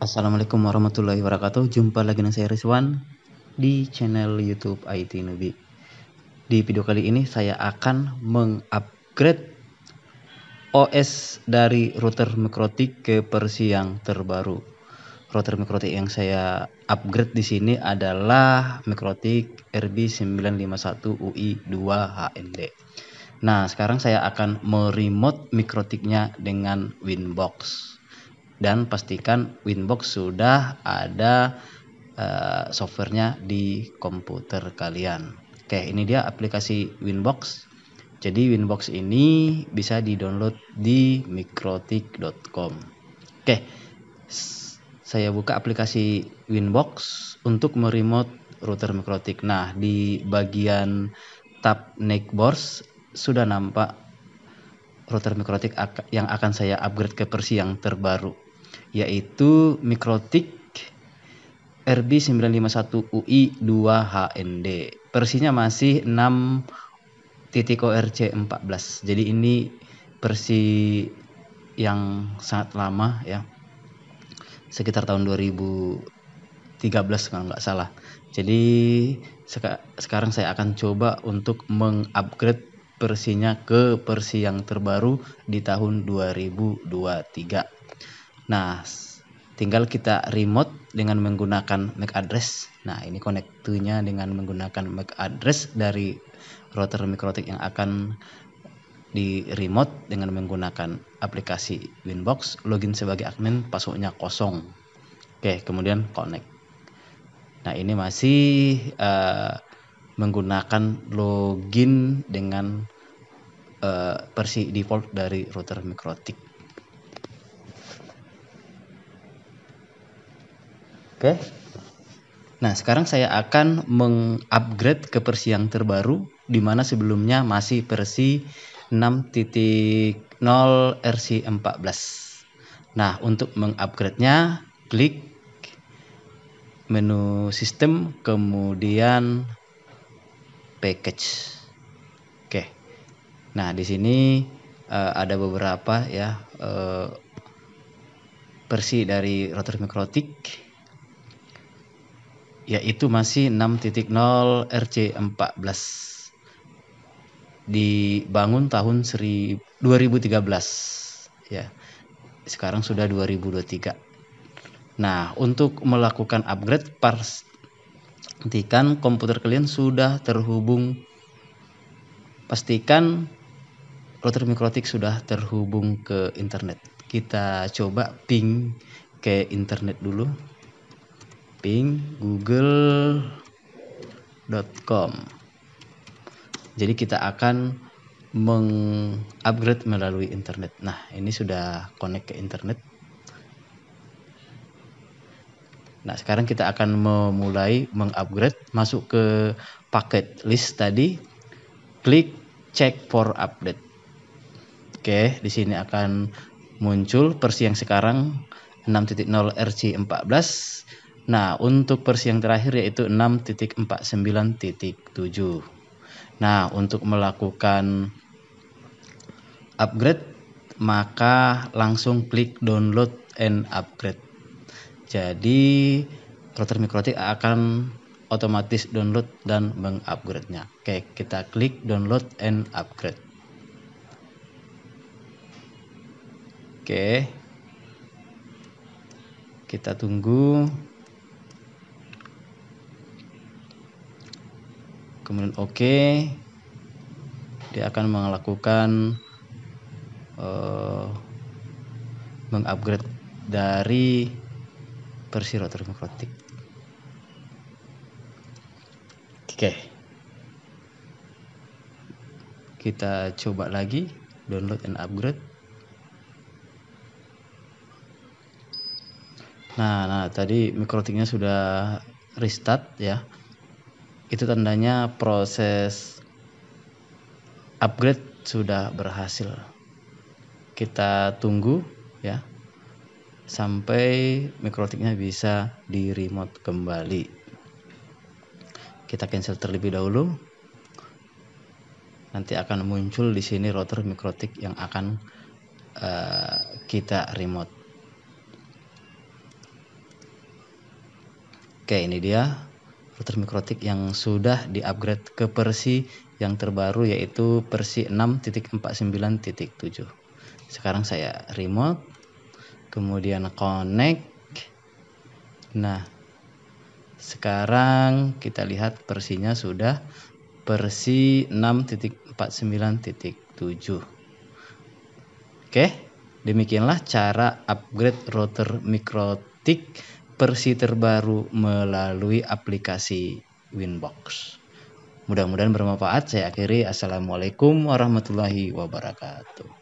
Assalamualaikum warahmatullahi wabarakatuh Jumpa lagi dengan saya Rizwan Di channel youtube IT Nubi Di video kali ini saya akan mengupgrade OS dari router mikrotik ke versi yang terbaru Router mikrotik yang saya upgrade di sini adalah mikrotik RB951UI2HND Nah sekarang saya akan meremote mikrotiknya dengan Winbox dan pastikan Winbox sudah ada uh, softwarenya di komputer kalian. Oke, ini dia aplikasi Winbox. Jadi Winbox ini bisa di-download di mikrotik.com. Oke, saya buka aplikasi Winbox untuk meremote router mikrotik. Nah, di bagian tab neckboards sudah nampak router mikrotik yang akan saya upgrade ke versi yang terbaru yaitu Mikrotik RB951 UI 2 HND. Persinya masih 6 titik ORC 14. Jadi ini versi yang sangat lama ya. Sekitar tahun 2013 kalau nggak salah. Jadi seka sekarang saya akan coba untuk mengupgrade versinya ke versi yang terbaru di tahun 2023. Nah, tinggal kita remote dengan menggunakan MAC address. Nah, ini konektunya dengan menggunakan MAC address dari router Mikrotik yang akan di remote dengan menggunakan aplikasi Winbox, login sebagai admin, passwordnya kosong. Oke, kemudian connect. Nah, ini masih uh, menggunakan login dengan uh, versi default dari router Mikrotik. Oke. Nah, sekarang saya akan mengupgrade ke versi yang terbaru di mana sebelumnya masih versi 6.0 RC14. Nah, untuk mengupgrade-nya klik menu sistem kemudian package. Oke. Nah, di sini uh, ada beberapa ya uh, versi dari router mikrotik yaitu masih 6.0 RC14 dibangun tahun 2013 ya sekarang sudah 2023 nah untuk melakukan upgrade pastikan komputer kalian sudah terhubung pastikan router mikrotik sudah terhubung ke internet kita coba ping ke internet dulu google.com. jadi kita akan mengupgrade melalui internet nah ini sudah connect ke internet nah sekarang kita akan memulai mengupgrade masuk ke paket list tadi klik check for update oke di sini akan muncul versi yang sekarang 6.0 RC14 Nah, untuk versi yang terakhir yaitu 6.49.7. Nah, untuk melakukan upgrade maka langsung klik download and upgrade. Jadi, router mikrotik akan otomatis download dan mengupgrade-nya. Oke, kita klik download and upgrade. Oke. Kita tunggu. kemudian oke dia akan melakukan uh, mengupgrade dari versi router mikrotik oke okay. kita coba lagi download and upgrade Nah, nah tadi mikrotiknya sudah restart ya itu tandanya proses upgrade sudah berhasil. Kita tunggu ya sampai mikrotiknya bisa di remote kembali. Kita cancel terlebih dahulu. Nanti akan muncul di sini router mikrotik yang akan uh, kita remote. Oke, ini dia router mikrotik yang sudah diupgrade ke versi yang terbaru yaitu versi 6.49.7 sekarang saya remote kemudian connect nah sekarang kita lihat versinya sudah versi 6.49.7 oke demikianlah cara upgrade router mikrotik versi terbaru melalui aplikasi Winbox. Mudah-mudahan bermanfaat. Saya akhiri. Assalamualaikum warahmatullahi wabarakatuh.